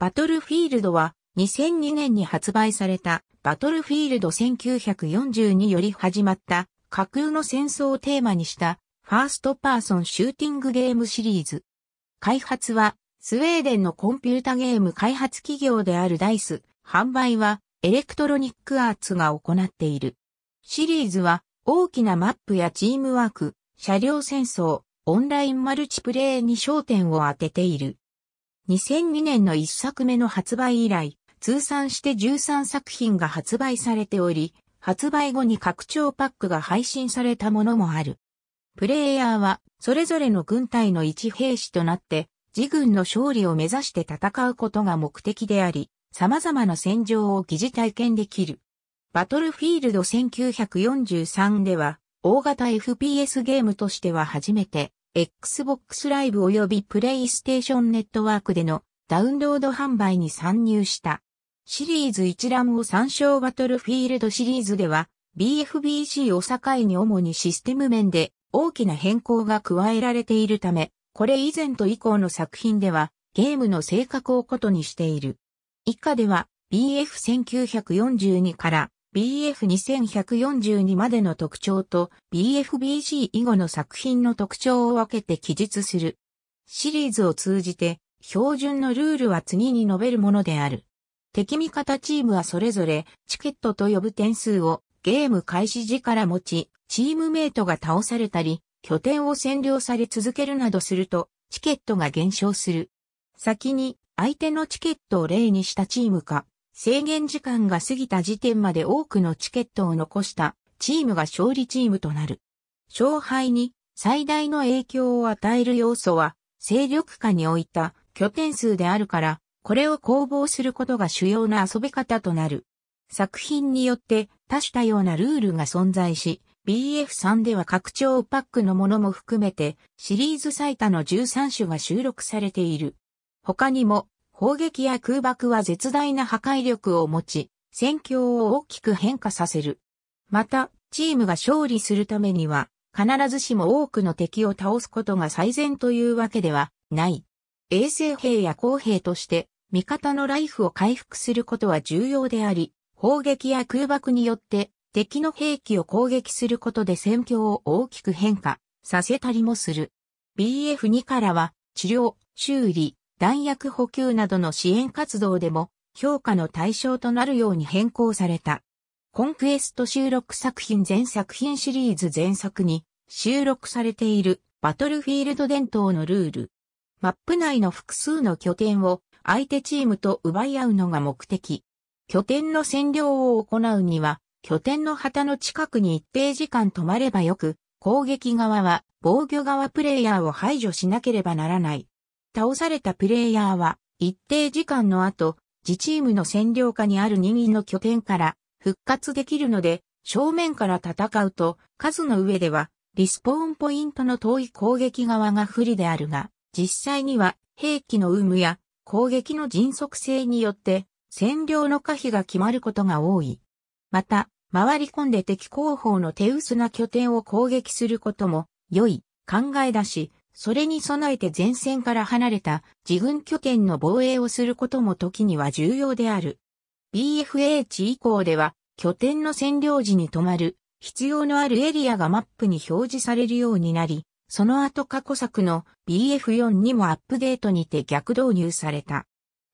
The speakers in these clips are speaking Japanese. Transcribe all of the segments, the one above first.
バトルフィールドは2002年に発売されたバトルフィールド1942より始まった架空の戦争をテーマにしたファーストパーソンシューティングゲームシリーズ。開発はスウェーデンのコンピュータゲーム開発企業であるダイス、販売はエレクトロニックアーツが行っている。シリーズは大きなマップやチームワーク、車両戦争、オンラインマルチプレイに焦点を当てている。2002年の1作目の発売以来、通算して13作品が発売されており、発売後に拡張パックが配信されたものもある。プレイヤーは、それぞれの軍隊の一兵士となって、自軍の勝利を目指して戦うことが目的であり、様々な戦場を疑似体験できる。バトルフィールド1943では、大型 FPS ゲームとしては初めて、Xbox Live 及び PlayStation Network でのダウンロード販売に参入した。シリーズ一覧を参照バトルフィールドシリーズでは BFBC を境に主にシステム面で大きな変更が加えられているため、これ以前と以降の作品ではゲームの性格をことにしている。以下では BF1942 から BF2142 までの特徴と BFBG 以後の作品の特徴を分けて記述する。シリーズを通じて標準のルールは次に述べるものである。敵味方チームはそれぞれチケットと呼ぶ点数をゲーム開始時から持ち、チームメイトが倒されたり、拠点を占領され続けるなどすると、チケットが減少する。先に相手のチケットを例にしたチームか、制限時間が過ぎた時点まで多くのチケットを残したチームが勝利チームとなる。勝敗に最大の影響を与える要素は、勢力下に置いた拠点数であるから、これを攻防することが主要な遊び方となる。作品によって多種多様なルールが存在し、BF3 では拡張パックのものも含めてシリーズ最多の13種が収録されている。他にも砲撃や空爆は絶大な破壊力を持ち、戦況を大きく変化させる。また、チームが勝利するためには、必ずしも多くの敵を倒すことが最善というわけではない。衛生兵や公兵として、味方のライフを回復することは重要であり、砲撃や空爆によって敵の兵器を攻撃することで戦況を大きく変化させたりもする。BF2 からは治療、修理、弾薬補給などの支援活動でも評価の対象となるように変更された。コンクエスト収録作品全作品シリーズ前作に収録されているバトルフィールド伝統のルール。マップ内の複数の拠点を相手チームと奪い合うのが目的。拠点の占領を行うには、拠点の旗の近くに一定時間止まればよく、攻撃側は防御側プレイヤーを排除しなければならない。倒されたプレイヤーは、一定時間の後、自チームの占領下にある任意の拠点から復活できるので、正面から戦うと、数の上では、リスポーンポイントの遠い攻撃側が不利であるが、実際には兵器の有無や攻撃の迅速性によって占領の可否が決まることが多い。また、回り込んで敵後方の手薄な拠点を攻撃することも良い考えだし、それに備えて前線から離れた自軍拠点の防衛をすることも時には重要である。b f h 以降では、拠点の占領時に止まる必要のあるエリアがマップに表示されるようになり、その後過去作の BF4 にもアップデートにて逆導入された。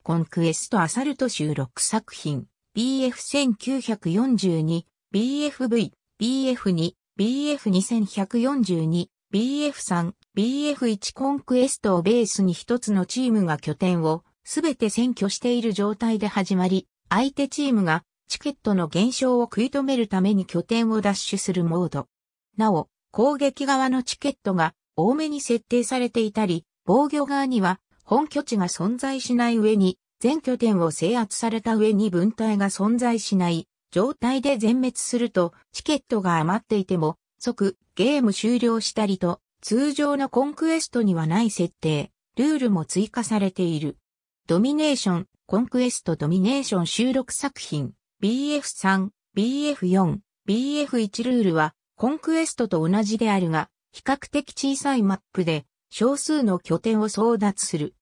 コンクエストアサルト収録作品 BF1942、BFV、BF2、BF2142、BF3、BF1 コンクエストをベースに一つのチームが拠点をすべて占拠している状態で始まり、相手チームがチケットの減少を食い止めるために拠点を奪取するモード。なお、攻撃側のチケットが多めに設定されていたり、防御側には本拠地が存在しない上に、全拠点を制圧された上に分隊が存在しない状態で全滅すると、チケットが余っていても、即ゲーム終了したりと、通常のコンクエストにはない設定、ルールも追加されている。ドミネーション、コンクエストドミネーション収録作品、BF3、BF4、BF1 ルールは、コンクエストと同じであるが、比較的小さいマップで、少数の拠点を争奪する。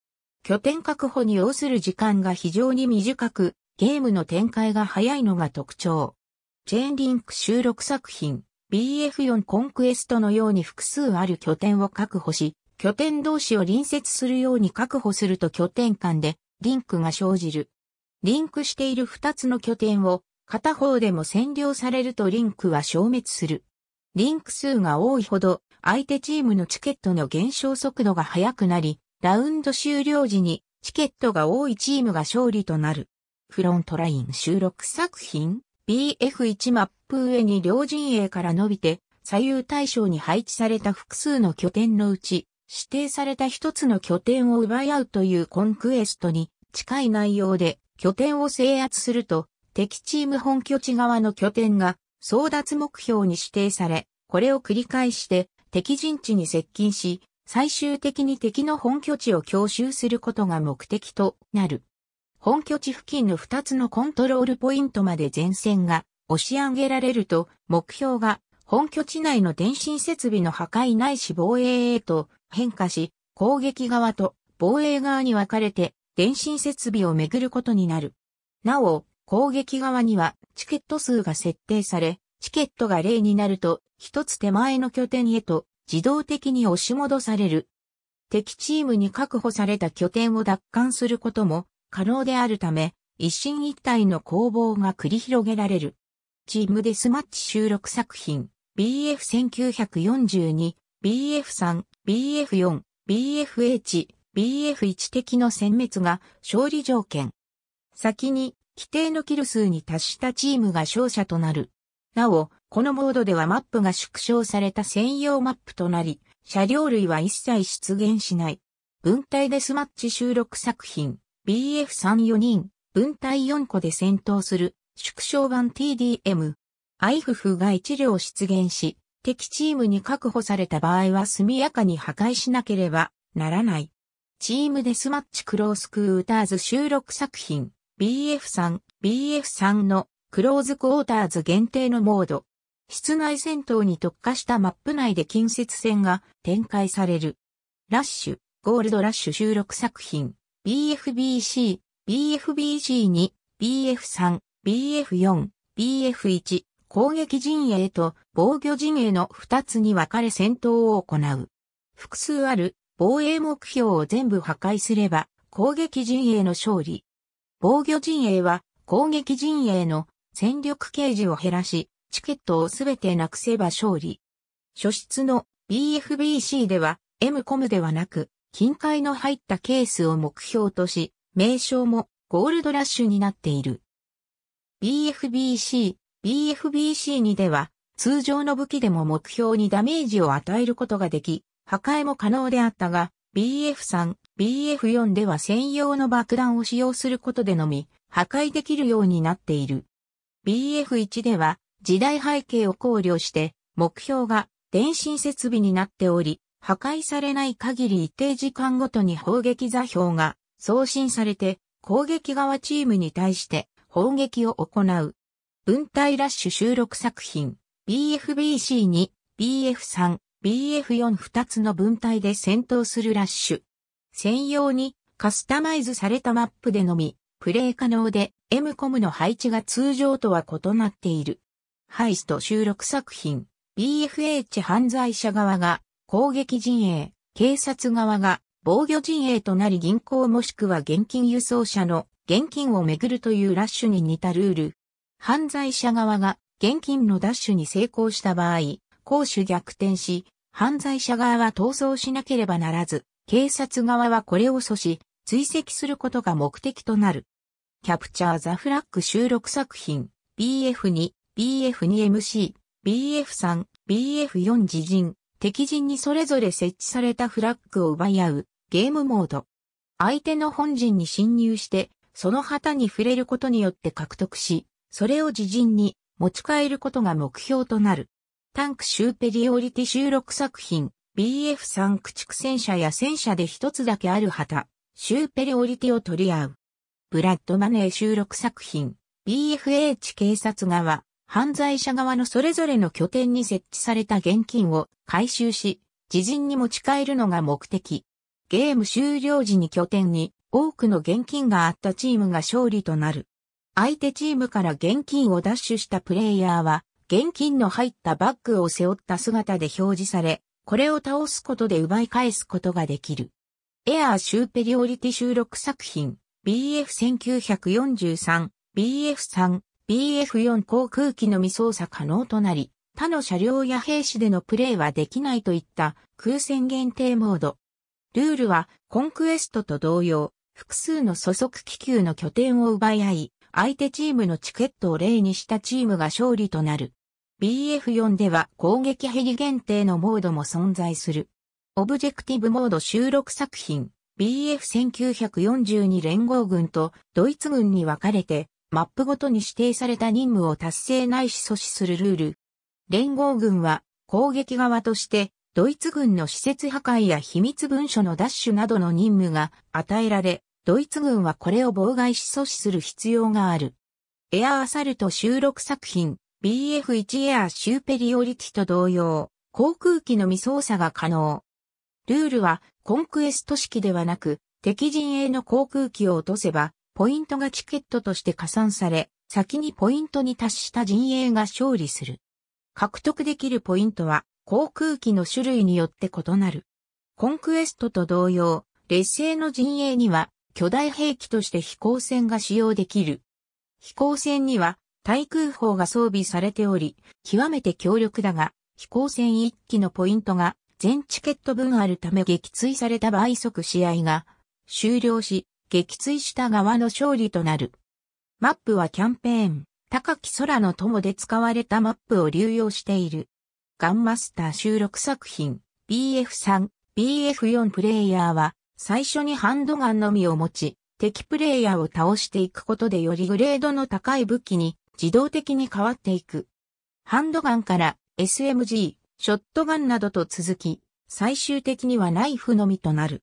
拠点確保に要する時間が非常に短く、ゲームの展開が早いのが特徴。チェーンリンク収録作品 BF4 コンクエストのように複数ある拠点を確保し、拠点同士を隣接するように確保すると拠点間でリンクが生じる。リンクしている2つの拠点を片方でも占領されるとリンクは消滅する。リンク数が多いほど相手チームのチケットの減少速度が速くなり、ラウンド終了時にチケットが多いチームが勝利となる。フロントライン収録作品 BF1 マップ上に両陣営から伸びて、左右対称に配置された複数の拠点のうち、指定された一つの拠点を奪い合うというコンクエストに近い内容で拠点を制圧すると敵チーム本拠地側の拠点が争奪目標に指定され、これを繰り返して敵陣地に接近し、最終的に敵の本拠地を強襲することが目的となる。本拠地付近の2つのコントロールポイントまで前線が押し上げられると、目標が本拠地内の電信設備の破壊ないし防衛へと変化し、攻撃側と防衛側に分かれて電信設備をめぐることになる。なお、攻撃側にはチケット数が設定され、チケットが0になると、一つ手前の拠点へと自動的に押し戻される。敵チームに確保された拠点を奪還することも可能であるため、一進一退の攻防が繰り広げられる。チームデスマッチ収録作品 BF1942、BF3、BF4、BFH、BF1 的の殲滅が勝利条件。先に規定のキル数に達したチームが勝者となる。なお、このモードではマップが縮小された専用マップとなり、車両類は一切出現しない。分体デスマッチ収録作品 BF34 人、分隊4個で戦闘する、縮小版 TDM。IFF が1両出現し、敵チームに確保された場合は速やかに破壊しなければならない。チームデスマッチクロースクーターズ収録作品 BF3、BF3 のクローズクォーターズ限定のモード。室内戦闘に特化したマップ内で近接戦が展開される。ラッシュ、ゴールドラッシュ収録作品 BFBC、BFBG2、BF3、BF4、BF1、攻撃陣営と防御陣営の2つに分かれ戦闘を行う。複数ある防衛目標を全部破壊すれば攻撃陣営の勝利。防御陣営は攻撃陣営の戦力掲示を減らし、チケットをすべてなくせば勝利。初出の BFBC では M コムではなく金塊の入ったケースを目標とし、名称もゴールドラッシュになっている。BFBC、BFBC2 では、通常の武器でも目標にダメージを与えることができ、破壊も可能であったが、BF3、BF4 では専用の爆弾を使用することでのみ、破壊できるようになっている。BF1 では、時代背景を考慮して、目標が電信設備になっており、破壊されない限り一定時間ごとに砲撃座標が送信されて、攻撃側チームに対して砲撃を行う。文体ラッシュ収録作品 BFBC2、BF3、BF4 2つの文体で戦闘するラッシュ。専用にカスタマイズされたマップでのみ、プレイ可能で M コムの配置が通常とは異なっている。ハイスト収録作品 BFH 犯罪者側が攻撃陣営、警察側が防御陣営となり銀行もしくは現金輸送車の現金をめぐるというラッシュに似たルール。犯罪者側が現金の奪取に成功した場合、攻守逆転し、犯罪者側は逃走しなければならず、警察側はこれを阻止、追跡することが目的となる。キャプチャーザフラッグ収録作品 BF2、BF2MC、BF3、BF4 自陣、敵陣にそれぞれ設置されたフラッグを奪い合うゲームモード。相手の本陣に侵入して、その旗に触れることによって獲得し、それを自陣に持ち帰ることが目標となる。タンクシューペリオリティ収録作品 BF3 駆逐戦車や戦車で一つだけある旗、シューペリオリティを取り合う。ブラッドマネー収録作品 BFH 警察側犯罪者側のそれぞれの拠点に設置された現金を回収し、自陣に持ち帰るのが目的。ゲーム終了時に拠点に多くの現金があったチームが勝利となる。相手チームから現金を奪取したプレイヤーは、現金の入ったバッグを背負った姿で表示され、これを倒すことで奪い返すことができる。エアーシューペリオリティ収録作品 BF1943BF3 BF4 航空機のみ操作可能となり、他の車両や兵士でのプレイはできないといった空戦限定モード。ルールはコンクエストと同様、複数の素速気球の拠点を奪い合い、相手チームのチケットを例にしたチームが勝利となる。BF4 では攻撃ヘリ限定のモードも存在する。オブジェクティブモード収録作品 BF1942 連合軍とドイツ軍に分かれてマップごとに指定された任務を達成ないし阻止するルール。連合軍は攻撃側としてドイツ軍の施設破壊や秘密文書の奪取などの任務が与えられ、ドイツ軍はこれを妨害し阻止する必要がある。エアアサルト収録作品 BF1 エアシューペリオリティと同様、航空機の未操作が可能。ルールはコンクエスト式ではなく、敵陣営の航空機を落とせば、ポイントがチケットとして加算され、先にポイントに達した陣営が勝利する。獲得できるポイントは、航空機の種類によって異なる。コンクエストと同様、劣勢の陣営には、巨大兵器として飛行船が使用できる。飛行船には、対空砲が装備されており、極めて強力だが、飛行船1機のポイントが全チケット分あるため撃墜された場合即試合が終了し、撃墜した側の勝利となる。マップはキャンペーン、高き空の友で使われたマップを流用している。ガンマスター収録作品 BF3、BF4 プレイヤーは最初にハンドガンのみを持ち、敵プレイヤーを倒していくことでよりグレードの高い武器に自動的に変わっていく。ハンドガンから SMG、ショットガンなどと続き、最終的にはナイフのみとなる。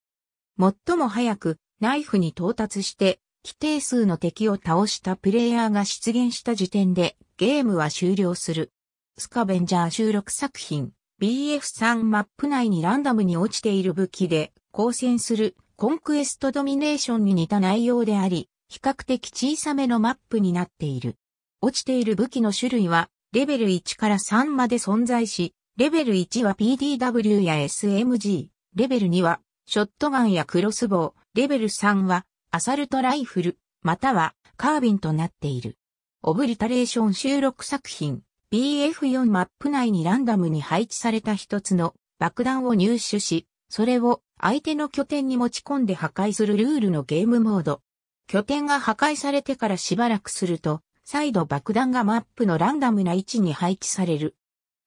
最も早くナイフに到達して、規定数の敵を倒したプレイヤーが出現した時点で、ゲームは終了する。スカベンジャー収録作品、BF3 マップ内にランダムに落ちている武器で、交戦する、コンクエストドミネーションに似た内容であり、比較的小さめのマップになっている。落ちている武器の種類は、レベル1から3まで存在し、レベル1は PDW や SMG、レベル2は、ショットガンやクロスボウ、レベル3は、アサルトライフル、または、カービンとなっている。オブリタレーション収録作品、BF4 マップ内にランダムに配置された一つの爆弾を入手し、それを相手の拠点に持ち込んで破壊するルールのゲームモード。拠点が破壊されてからしばらくすると、再度爆弾がマップのランダムな位置に配置される。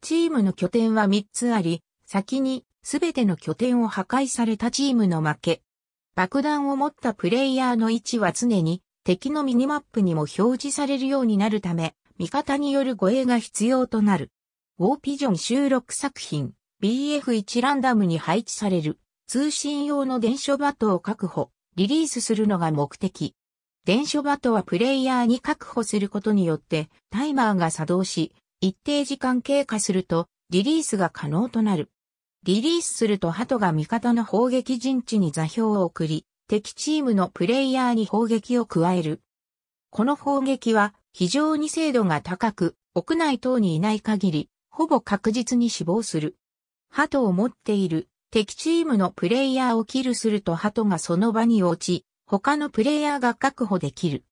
チームの拠点は3つあり、先にすべての拠点を破壊されたチームの負け。爆弾を持ったプレイヤーの位置は常に敵のミニマップにも表示されるようになるため、味方による護衛が必要となる。ウォーピジョン収録作品 BF1 ランダムに配置される通信用の電書バトを確保、リリースするのが目的。電書バトはプレイヤーに確保することによってタイマーが作動し、一定時間経過するとリリースが可能となる。リリースすると鳩が味方の砲撃陣地に座標を送り、敵チームのプレイヤーに砲撃を加える。この砲撃は非常に精度が高く、屋内等にいない限り、ほぼ確実に死亡する。鳩を持っている敵チームのプレイヤーをキルすると鳩がその場に落ち、他のプレイヤーが確保できる。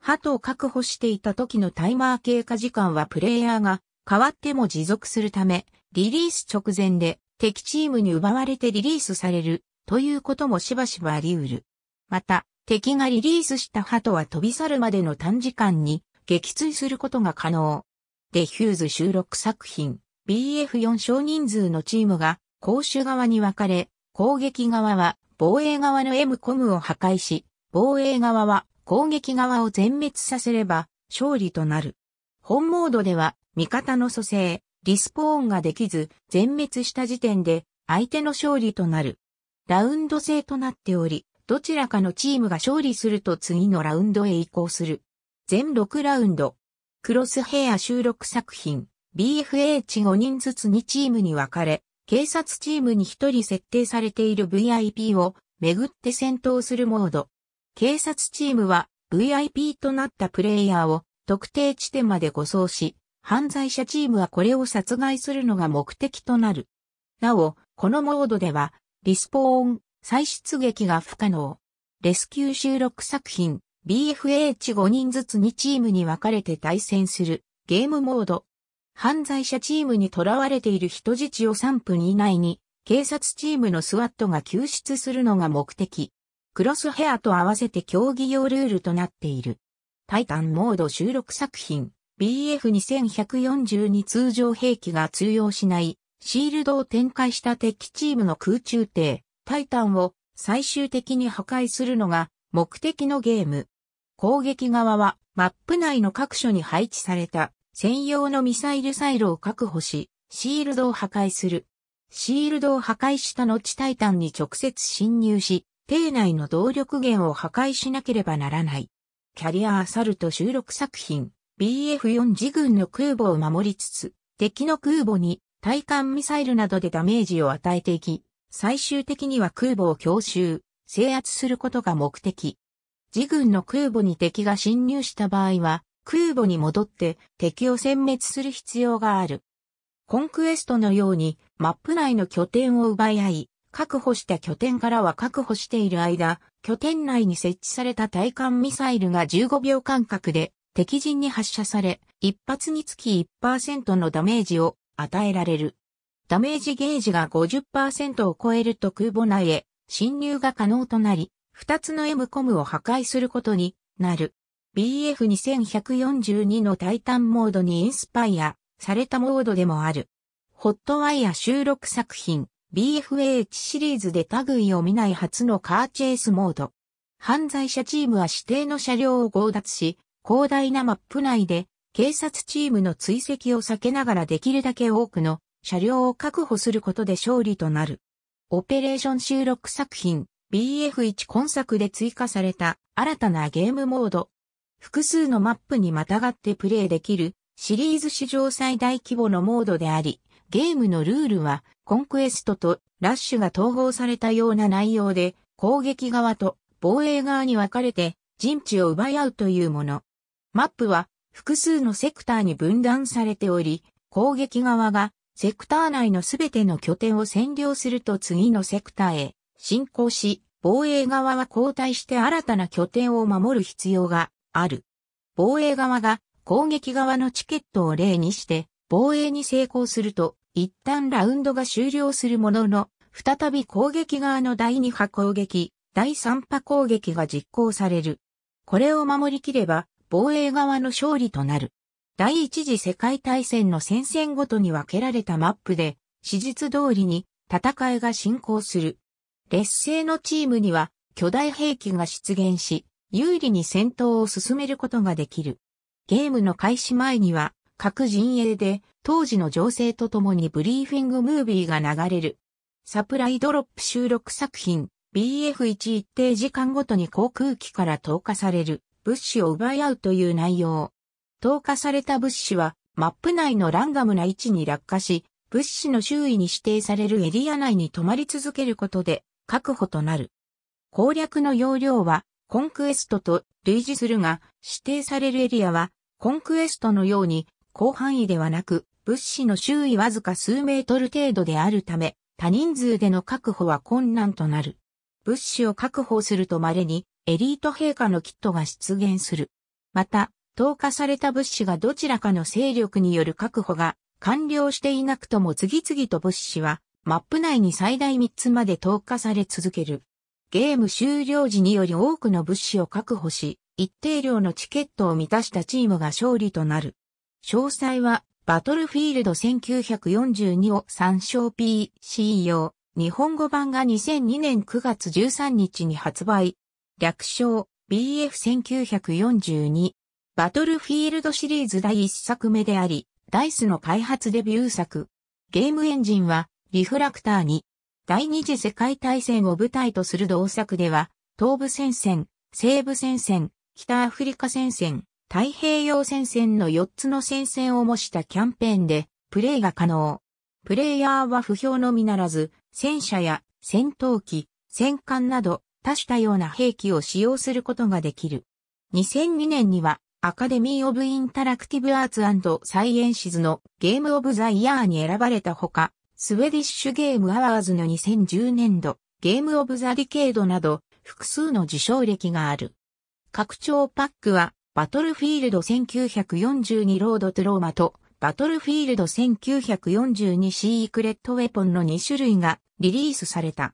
鳩を確保していた時のタイマー経過時間はプレイヤーが変わっても持続するため、リリース直前で敵チームに奪われてリリースされるということもしばしばあり得る。また、敵がリリースした鳩は飛び去るまでの短時間に撃墜することが可能。デヒューズ収録作品 BF4 少人数のチームが攻守側に分かれ、攻撃側は防衛側の M コムを破壊し、防衛側は攻撃側を全滅させれば勝利となる。本モードでは味方の蘇生、リスポーンができず、全滅した時点で、相手の勝利となる。ラウンド制となっており、どちらかのチームが勝利すると次のラウンドへ移行する。全6ラウンド。クロスヘア収録作品。BFH5 人ずつ2チームに分かれ、警察チームに1人設定されている VIP をめぐって戦闘するモード。警察チームは VIP となったプレイヤーを特定地点まで護送し、犯罪者チームはこれを殺害するのが目的となる。なお、このモードでは、リスポーン、再出撃が不可能。レスキュー収録作品、BFH5 人ずつ2チームに分かれて対戦するゲームモード。犯罪者チームに囚われている人質を3分以内に、警察チームのスワットが救出するのが目的。クロスヘアと合わせて競技用ルールとなっている。タイタンモード収録作品 BF2142 通常兵器が通用しないシールドを展開した敵チームの空中艇タイタンを最終的に破壊するのが目的のゲーム。攻撃側はマップ内の各所に配置された専用のミサイルサイロを確保し、シールドを破壊する。シールドを破壊した後タイタンに直接侵入し、艇内の動力源を破壊しなければならない。キャリアアサルト収録作品。BF4 次軍の空母を守りつつ、敵の空母に対艦ミサイルなどでダメージを与えていき、最終的には空母を強襲、制圧することが目的。自軍の空母に敵が侵入した場合は、空母に戻って敵を殲滅する必要がある。コンクエストのようにマップ内の拠点を奪い合い、確保した拠点からは確保している間、拠点内に設置された対艦ミサイルが15秒間隔で敵陣に発射され、一発につき1%のダメージを与えられる。ダメージゲージが50%を超えると空母内へ侵入が可能となり、2つの M コムを破壊することになる。BF2142 のタイタンモードにインスパイアされたモードでもある。ホットワイヤ収録作品 BFH シリーズで類を見ない初のカーチェイスモード。犯罪者チームは指定の車両を強奪し、広大なマップ内で、警察チームの追跡を避けながらできるだけ多くの車両を確保することで勝利となる。オペレーション収録作品 BF1 今作で追加された新たなゲームモード。複数のマップにまたがってプレイできるシリーズ史上最大規模のモードであり、ゲームのルールはコンクエストとラッシュが統合されたような内容で攻撃側と防衛側に分かれて陣地を奪い合うというもの。マップは複数のセクターに分断されており、攻撃側がセクター内のすべての拠点を占領すると次のセクターへ進行し、防衛側は交代して新たな拠点を守る必要がある。防衛側が攻撃側のチケットを例にして防衛に成功すると一旦ラウンドが終了するものの、再び攻撃側の第2波攻撃、第3波攻撃が実行される。これを守りきれば防衛側の勝利となる。第一次世界大戦の戦線ごとに分けられたマップで、史実通りに戦いが進行する。劣勢のチームには巨大兵器が出現し、有利に戦闘を進めることができる。ゲームの開始前には、各陣営で当時の情勢とともにブリーフィングムービーが流れる。サプライドロップ収録作品 BF1 一定時間ごとに航空機から投下される。物資を奪い合うという内容。投下された物資は、マップ内のランダムな位置に落下し、物資の周囲に指定されるエリア内に止まり続けることで、確保となる。攻略の要領は、コンクエストと類似するが、指定されるエリアは、コンクエストのように、広範囲ではなく、物資の周囲わずか数メートル程度であるため、多人数での確保は困難となる。物資を確保すると稀に、エリート陛下のキットが出現する。また、投下された物資がどちらかの勢力による確保が完了していなくとも次々と物資はマップ内に最大3つまで投下され続ける。ゲーム終了時により多くの物資を確保し、一定量のチケットを満たしたチームが勝利となる。詳細は、バトルフィールド1942を参照 PC 用、日本語版が2002年9月13日に発売、略称 BF1942 バトルフィールドシリーズ第1作目であり、ダイスの開発デビュー作。ゲームエンジンはリフラクターに第二次世界大戦を舞台とする同作では東部戦線、西部戦線、北アフリカ戦線、太平洋戦線の4つの戦線を模したキャンペーンでプレイが可能。プレイヤーは不評のみならず戦車や戦闘機、戦艦など多種多様な兵器を使用することができる。2002年には、アカデミー・オブ・インタラクティブ・アーツサイエンシズのゲーム・オブ・ザ・イヤーに選ばれたほか、スウェディッシュ・ゲーム・アワーズの2010年度、ゲーム・オブ・ザ・ディケードなど、複数の受賞歴がある。拡張パックは、バトルフィールド1942ロード・トゥ・ローマと、バトルフィールド1942シークレット・ウェポンの2種類がリリースされた。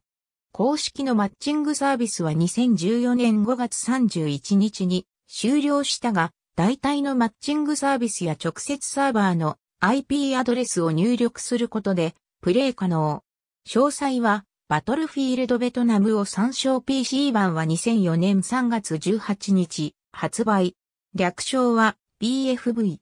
公式のマッチングサービスは2014年5月31日に終了したが、大体のマッチングサービスや直接サーバーの IP アドレスを入力することでプレイ可能。詳細はバトルフィールドベトナムを参照 PC 版は2004年3月18日発売。略称は BFV。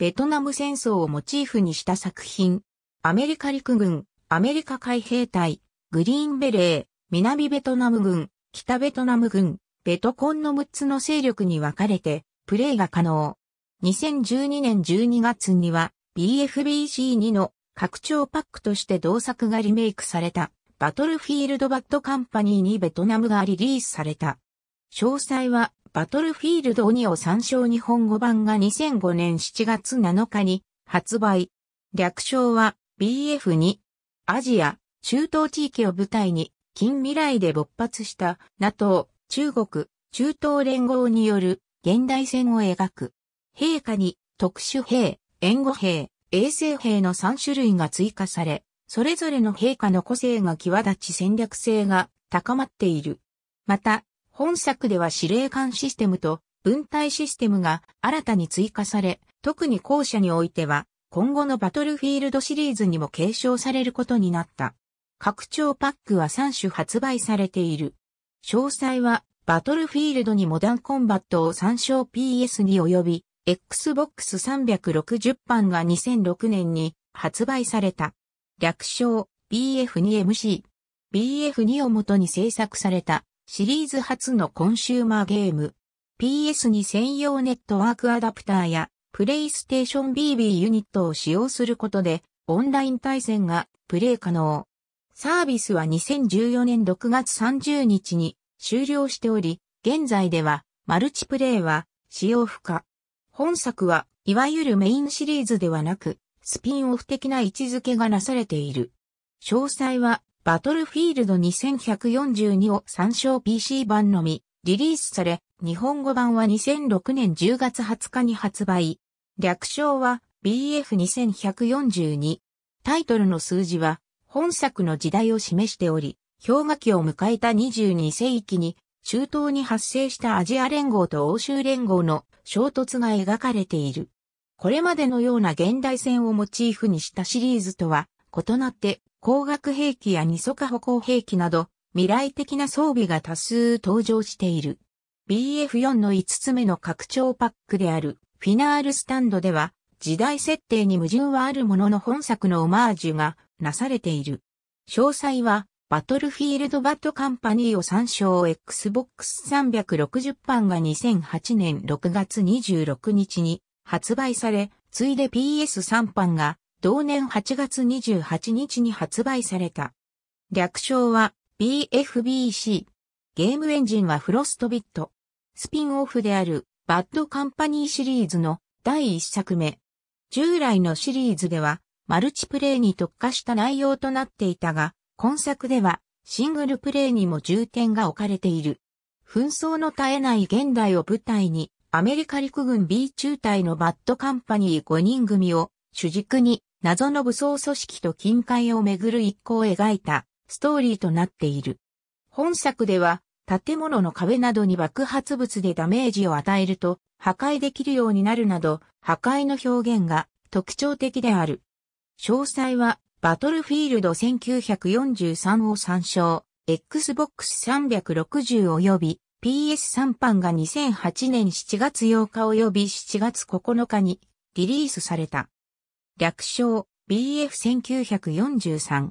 ベトナム戦争をモチーフにした作品。アメリカ陸軍、アメリカ海兵隊、グリーンベレー、南ベトナム軍、北ベトナム軍、ベトコンの6つの勢力に分かれて、プレイが可能。2012年12月には、BFBC2 の拡張パックとして同作がリメイクされた、バトルフィールドバッドカンパニーにベトナムがリリースされた。詳細は、バトルフィールド2を参照日本語版が2005年7月7日に発売。略称は BF2。アジア、中東地域を舞台に、近未来で勃発した NATO、中国、中東連合による現代戦を描く。陛下に特殊兵、援護兵、衛星兵の3種類が追加され、それぞれの陛下の個性が際立ち戦略性が高まっている。また、本作では司令官システムと分隊システムが新たに追加され、特に後者においては、今後のバトルフィールドシリーズにも継承されることになった。拡張パックは3種発売されている。詳細は、バトルフィールドにモダンコンバットを参照 PS に及び、Xbox 360版が2006年に発売された。略称 BF2MC。BF2 をもとに制作されたシリーズ初のコンシューマーゲーム。PS2 専用ネットワークアダプターやプレイステーション BB ユニットを使用することでオンライン対戦がプレイ可能。サービスは2014年6月30日に終了しており、現在ではマルチプレイは使用不可。本作はいわゆるメインシリーズではなく、スピンオフ的な位置づけがなされている。詳細はバトルフィールド2142を参照 PC 版のみ、リリースされ、日本語版は2006年10月20日に発売。略称は BF2142。タイトルの数字は本作の時代を示しており、氷河期を迎えた22世紀に、中東に発生したアジア連合と欧州連合の衝突が描かれている。これまでのような現代戦をモチーフにしたシリーズとは異なって、光学兵器や二足歩行兵器など、未来的な装備が多数登場している。BF4 の5つ目の拡張パックであるフィナールスタンドでは、時代設定に矛盾はあるものの本作のオマージュがなされている。詳細は、バトルフィールドバットカンパニーを参照 Xbox 360版が2008年6月26日に発売され、ついで PS3 版が同年8月28日に発売された。略称は BFBC。ゲームエンジンはフロストビット。スピンオフであるバッドカンパニーシリーズの第1作目。従来のシリーズではマルチプレイに特化した内容となっていたが、今作ではシングルプレイにも重点が置かれている。紛争の絶えない現代を舞台に、アメリカ陸軍 B 中隊のバッドカンパニー5人組を主軸に謎の武装組織と近海をめぐる一行を描いたストーリーとなっている。本作では建物の壁などに爆発物でダメージを与えると破壊できるようになるなど破壊の表現が特徴的である。詳細は、バトルフィールド1943を参照、Xbox 360及び PS3 版が2008年7月8日及び7月9日にリリースされた。略称 BF1943。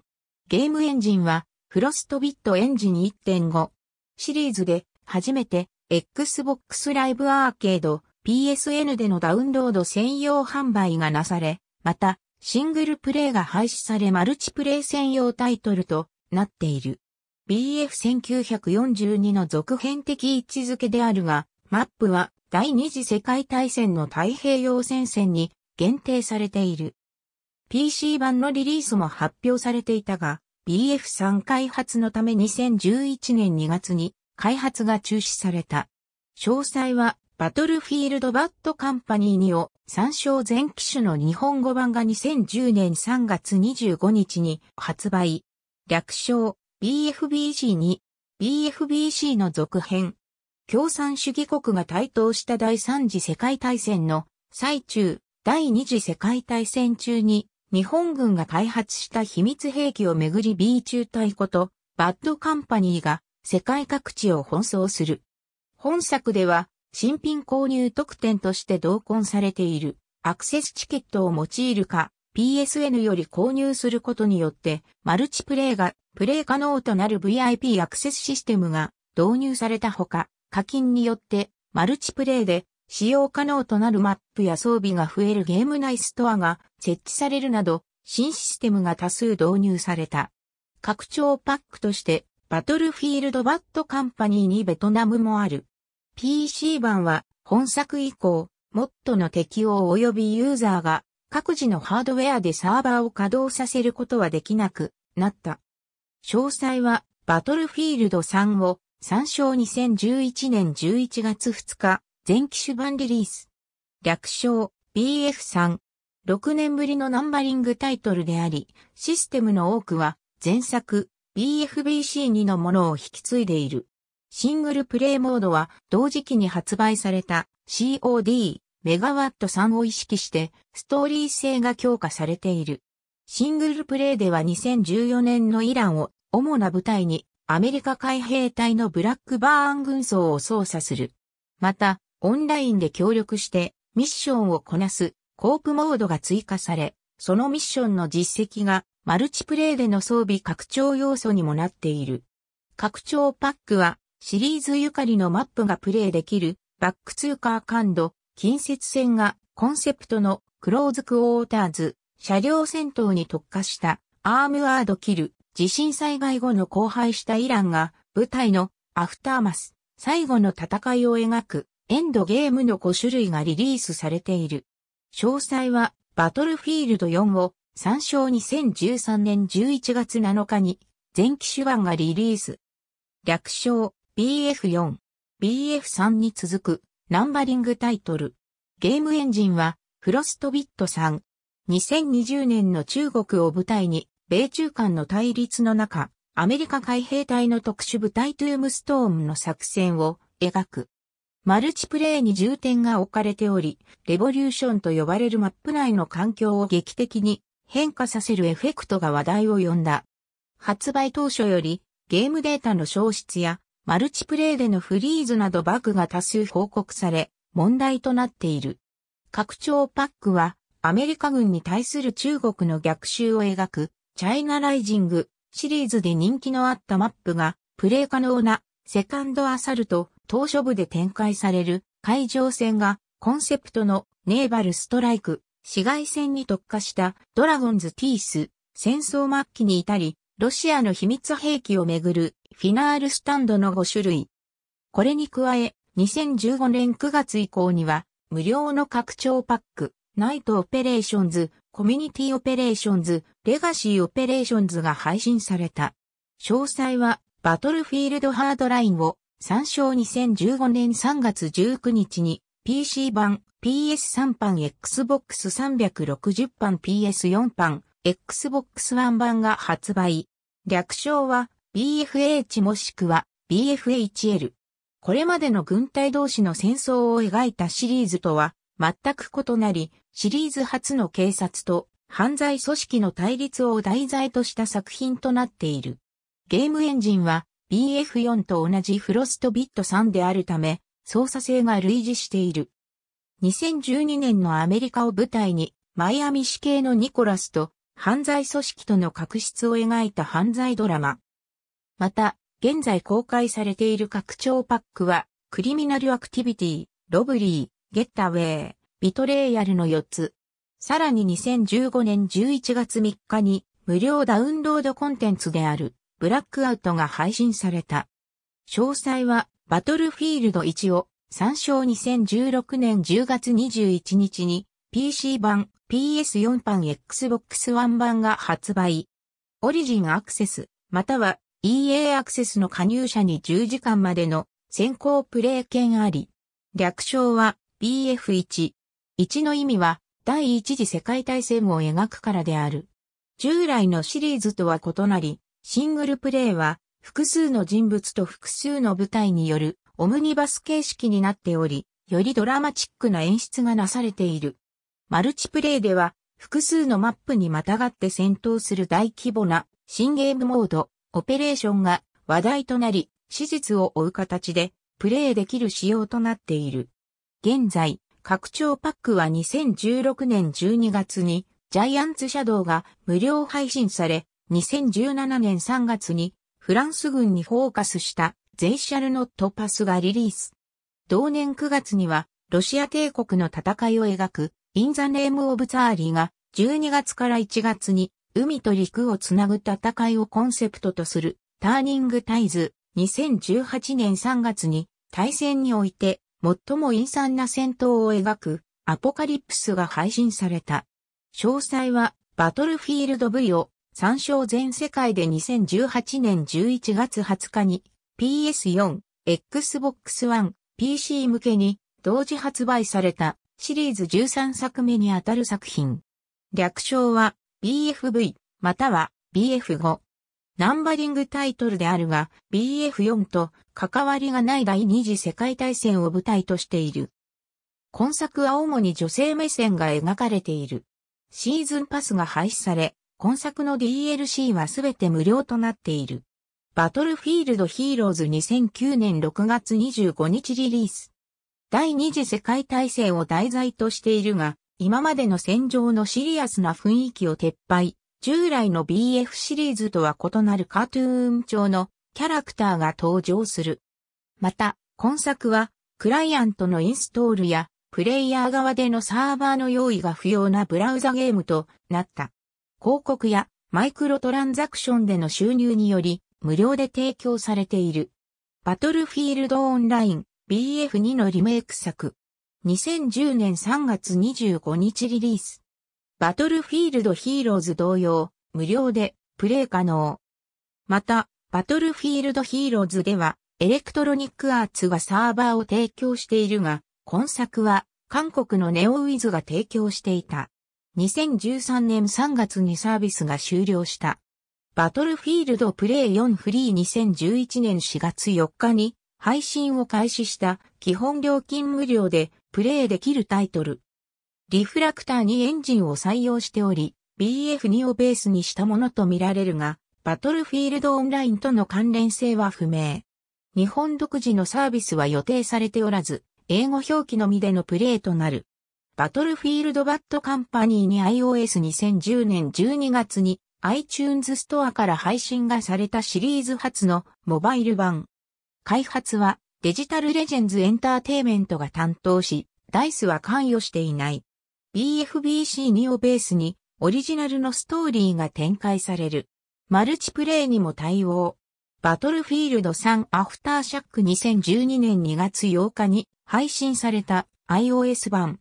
ゲームエンジンはフロストビットエンジン1.5シリーズで初めて Xbox Live アーケード PSN でのダウンロード専用販売がなされ、またシングルプレイが廃止されマルチプレイ専用タイトルとなっている。BF1942 の続編的位置づけであるが、マップは第二次世界大戦の太平洋戦線に限定されている。PC 版のリリースも発表されていたが、BF3 開発のため2011年2月に開発が中止された。詳細はバトルフィールドバットカンパニーにを参照全機種の日本語版が2010年3月25日に発売。略称 BFBC に BFBC の続編。共産主義国が台頭した第三次世界大戦の最中、第二次世界大戦中に日本軍が開発した秘密兵器をめぐり B 中隊ことバッドカンパニーが世界各地を奔走する。本作では新品購入特典として同梱されているアクセスチケットを用いるか PSN より購入することによってマルチプレイがプレイ可能となる VIP アクセスシステムが導入されたほか課金によってマルチプレイで使用可能となるマップや装備が増えるゲーム内ストアが設置されるなど新システムが多数導入された。拡張パックとしてバトルフィールドバットカンパニーにベトナムもある。PC 版は本作以降、モッドの適用及びユーザーが各自のハードウェアでサーバーを稼働させることはできなくなった。詳細はバトルフィールド3を参照2011年11月2日、全機種版リリース。略称 BF3。6年ぶりのナンバリングタイトルであり、システムの多くは前作 BFBC2 のものを引き継いでいる。シングルプレイモードは同時期に発売された COD メガワット3を意識してストーリー性が強化されている。シングルプレイでは2014年のイランを主な舞台にアメリカ海兵隊のブラックバーン軍曹を操作する。また、オンラインで協力してミッションをこなすコープモードが追加され、そのミッションの実績がマルチプレイでの装備拡張要素にもなっている。拡張パックはシリーズゆかりのマップがプレイできるバックツーカー感度、近接戦がコンセプトのクローズクォーターズ、車両戦闘に特化したアームアードキル、地震災害後の荒廃したイランが舞台のアフターマス、最後の戦いを描くエンドゲームの5種類がリリースされている。詳細はバトルフィールド4を参照2013年11月7日に全機種版がリリース。略称 BF4、BF3 に続くナンバリングタイトル。ゲームエンジンはフロストビット3。2020年の中国を舞台に米中間の対立の中、アメリカ海兵隊の特殊部隊トゥームストームの作戦を描く。マルチプレイに重点が置かれており、レボリューションと呼ばれるマップ内の環境を劇的に変化させるエフェクトが話題を呼んだ。発売当初よりゲームデータの消失やマルチプレイでのフリーズなどバグが多数報告され、問題となっている。拡張パックは、アメリカ軍に対する中国の逆襲を描く、チャイナライジングシリーズで人気のあったマップが、プレイ可能なセカンドアサルト、島初部で展開される海上戦が、コンセプトのネーバルストライク、市街戦に特化したドラゴンズティース、戦争末期に至り、ロシアの秘密兵器をめぐるフィナールスタンドの5種類。これに加え、2015年9月以降には、無料の拡張パック、ナイトオペレーションズ、コミュニティオペレーションズ、レガシーオペレーションズが配信された。詳細は、バトルフィールドハードラインを参照2015年3月19日に PC 版、PS3 版、Xbox 360版、PS4 版、Xbox One 版が発売。略称は BFH もしくは BFHL。これまでの軍隊同士の戦争を描いたシリーズとは全く異なり、シリーズ初の警察と犯罪組織の対立を題材とした作品となっている。ゲームエンジンは BF4 と同じフロストビット3であるため、操作性が類似している。2012年のアメリカを舞台に、マイアミ市系のニコラスと犯罪組織との確執を描いた犯罪ドラマ、また、現在公開されている拡張パックは、クリミナルアクティビティ、ロブリー、ゲッタウェイ、ビトレイヤルの4つ。さらに2015年11月3日に無料ダウンロードコンテンツであるブラックアウトが配信された。詳細はバトルフィールド1を参照2016年10月21日に PC 版、PS4 版、Xbox One 版が発売。オリジンアクセス、または EA アクセスの加入者に10時間までの先行プレイ権あり。略称は BF1。1の意味は第一次世界大戦を描くからである。従来のシリーズとは異なり、シングルプレイは複数の人物と複数の舞台によるオムニバス形式になっており、よりドラマチックな演出がなされている。マルチプレイでは複数のマップにまたがって戦闘する大規模な新ゲームモード、オペレーションが話題となり、史実を追う形でプレイできる仕様となっている。現在、拡張パックは2016年12月にジャイアンツシャドウが無料配信され、2017年3月にフランス軍にフォーカスしたゼイシャルノットパスがリリース。同年9月にはロシア帝国の戦いを描くインザネームオブザーリーが12月から1月に海と陸をつなぐ戦いをコンセプトとするターニングタイズ2018年3月に対戦において最も陰惨な戦闘を描くアポカリプスが配信された。詳細はバトルフィールド V を参照全世界で2018年11月20日に PS4、Xbox One、PC 向けに同時発売されたシリーズ13作目にあたる作品。略称は BFV、または BF5。ナンバリングタイトルであるが、BF4 と関わりがない第二次世界大戦を舞台としている。今作は主に女性目線が描かれている。シーズンパスが廃止され、今作の DLC はすべて無料となっている。バトルフィールドヒーローズ2009年6月25日リリース。第二次世界大戦を題材としているが、今までの戦場のシリアスな雰囲気を撤廃、従来の BF シリーズとは異なるカートゥーン調のキャラクターが登場する。また、今作は、クライアントのインストールや、プレイヤー側でのサーバーの用意が不要なブラウザゲームとなった。広告やマイクロトランザクションでの収入により、無料で提供されている。バトルフィールドオンライン BF2 のリメイク作。2010年3月25日リリース。バトルフィールドヒーローズ同様、無料でプレイ可能。また、バトルフィールドヒーローズでは、エレクトロニックアーツがサーバーを提供しているが、今作は韓国のネオウィズが提供していた。2013年3月にサービスが終了した。バトルフィールドプレイ4フリー2011年4月4日に配信を開始した基本料金無料でプレイできるタイトル。リフラクターにエンジンを採用しており、BF2 をベースにしたものとみられるが、バトルフィールドオンラインとの関連性は不明。日本独自のサービスは予定されておらず、英語表記のみでのプレイとなる。バトルフィールドバットカンパニーに iOS2010 年12月に iTunes ストアから配信がされたシリーズ初のモバイル版。開発はデジタルレジェンズエンターテイメントが担当し、ダイスは関与していない。BFBC2 をベースにオリジナルのストーリーが展開される。マルチプレイにも対応。バトルフィールド3アフターシャック2012年2月8日に配信された iOS 版。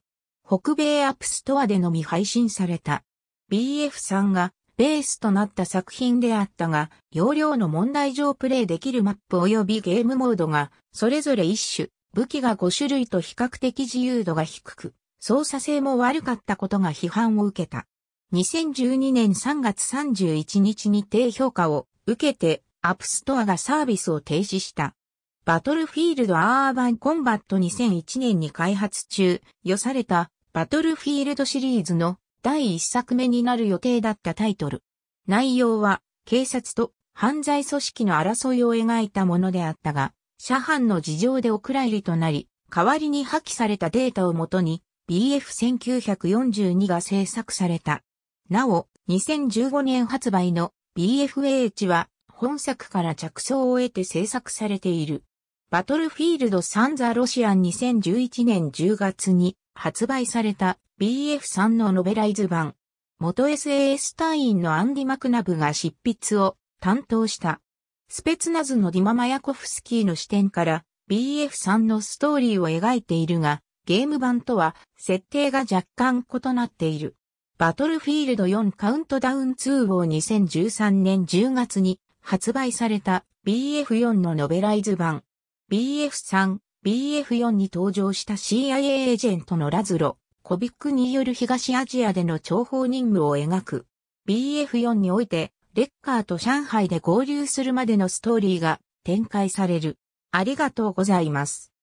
北米アップストアでのみ配信された。BF3 がベースとなった作品であったが、容量の問題上プレイできるマップ及びゲームモードが、それぞれ一種、武器が5種類と比較的自由度が低く、操作性も悪かったことが批判を受けた。2012年3月31日に低評価を受けて、アップストアがサービスを停止した。バトルフィールドアーバンコンバット2001年に開発中、予されたバトルフィールドシリーズの第1作目になる予定だったタイトル。内容は、警察と犯罪組織の争いを描いたものであったが、社班の事情でお蔵入りとなり、代わりに破棄されたデータをもとに BF1942 が制作された。なお、2015年発売の BFH は本作から着想を得て制作されている。バトルフィールド・サンザ・ロシアン2011年10月に発売された BF3 のノベライズ版。元 SAS 隊員のアンディ・マクナブが執筆を担当した。スペツナズのディマ・マヤコフスキーの視点から BF3 のストーリーを描いているが、ゲーム版とは設定が若干異なっている。バトルフィールド4カウントダウン2を2013年10月に発売された BF4 のノベライズ版。BF3、BF4 に登場した CIA エージェントのラズロ、コビックによる東アジアでの諜報任務を描く。BF4 において、レッカーと上海で合流するまでのストーリーが展開される。ありがとうございます。